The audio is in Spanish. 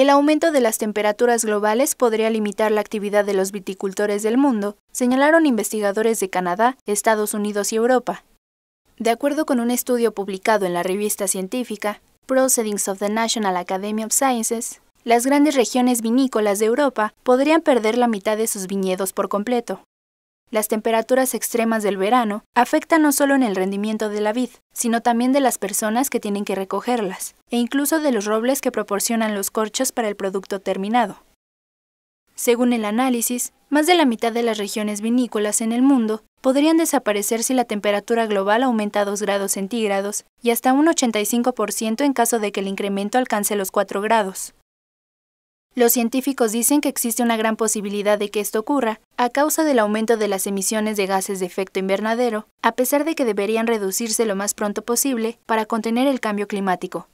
El aumento de las temperaturas globales podría limitar la actividad de los viticultores del mundo, señalaron investigadores de Canadá, Estados Unidos y Europa. De acuerdo con un estudio publicado en la revista científica Proceedings of the National Academy of Sciences, las grandes regiones vinícolas de Europa podrían perder la mitad de sus viñedos por completo. Las temperaturas extremas del verano afectan no solo en el rendimiento de la vid, sino también de las personas que tienen que recogerlas, e incluso de los robles que proporcionan los corchos para el producto terminado. Según el análisis, más de la mitad de las regiones vinícolas en el mundo podrían desaparecer si la temperatura global aumenta a 2 grados centígrados y hasta un 85% en caso de que el incremento alcance los 4 grados. Los científicos dicen que existe una gran posibilidad de que esto ocurra a causa del aumento de las emisiones de gases de efecto invernadero, a pesar de que deberían reducirse lo más pronto posible para contener el cambio climático.